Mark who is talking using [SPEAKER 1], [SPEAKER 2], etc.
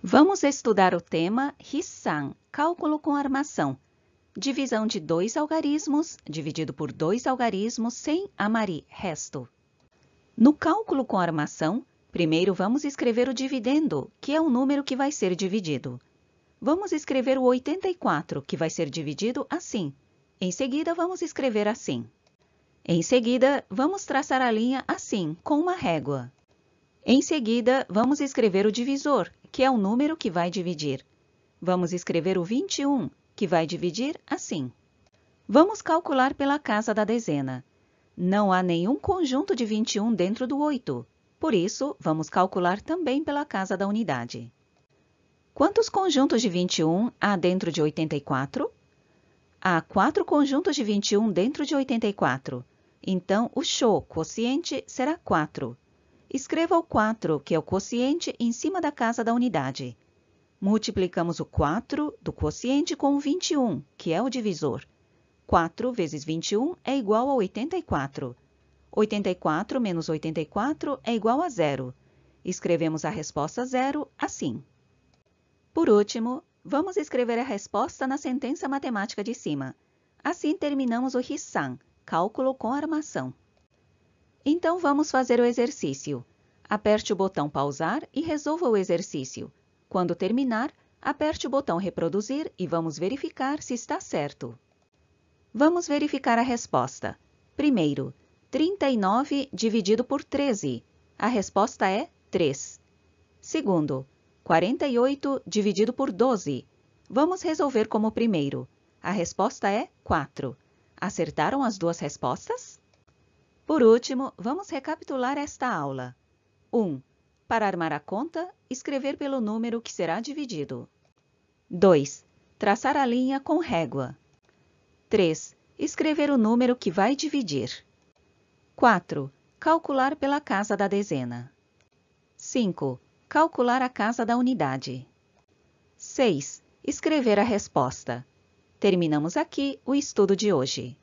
[SPEAKER 1] Vamos estudar o tema Rissan, cálculo com armação. Divisão de dois algarismos, dividido por dois algarismos sem amari, resto. No cálculo com armação, primeiro vamos escrever o dividendo, que é o número que vai ser dividido. Vamos escrever o 84, que vai ser dividido assim. Em seguida, vamos escrever assim. Em seguida, vamos traçar a linha assim, com uma régua. Em seguida, vamos escrever o divisor, que é o número que vai dividir. Vamos escrever o 21, que vai dividir assim. Vamos calcular pela casa da dezena. Não há nenhum conjunto de 21 dentro do 8, por isso, vamos calcular também pela casa da unidade. Quantos conjuntos de 21 há dentro de 84? Há quatro conjuntos de 21 dentro de 84. Então, o show quociente será 4. Escreva o 4, que é o quociente, em cima da casa da unidade. Multiplicamos o 4 do quociente com o 21, que é o divisor. 4 vezes 21 é igual a 84. 84 menos 84 é igual a zero. Escrevemos a resposta zero assim. Por último, vamos escrever a resposta na sentença matemática de cima. Assim terminamos o Rissan, cálculo com armação. Então vamos fazer o exercício. Aperte o botão pausar e resolva o exercício. Quando terminar, aperte o botão reproduzir e vamos verificar se está certo. Vamos verificar a resposta. Primeiro, 39 dividido por 13. A resposta é 3. Segundo, 48 dividido por 12. Vamos resolver como primeiro. A resposta é 4. Acertaram as duas respostas? Por último, vamos recapitular esta aula. 1. Um, para armar a conta, escrever pelo número que será dividido. 2. Traçar a linha com régua. 3. Escrever o número que vai dividir. 4. Calcular pela casa da dezena. 5. Calcular a casa da unidade. 6. Escrever a resposta. Terminamos aqui o estudo de hoje.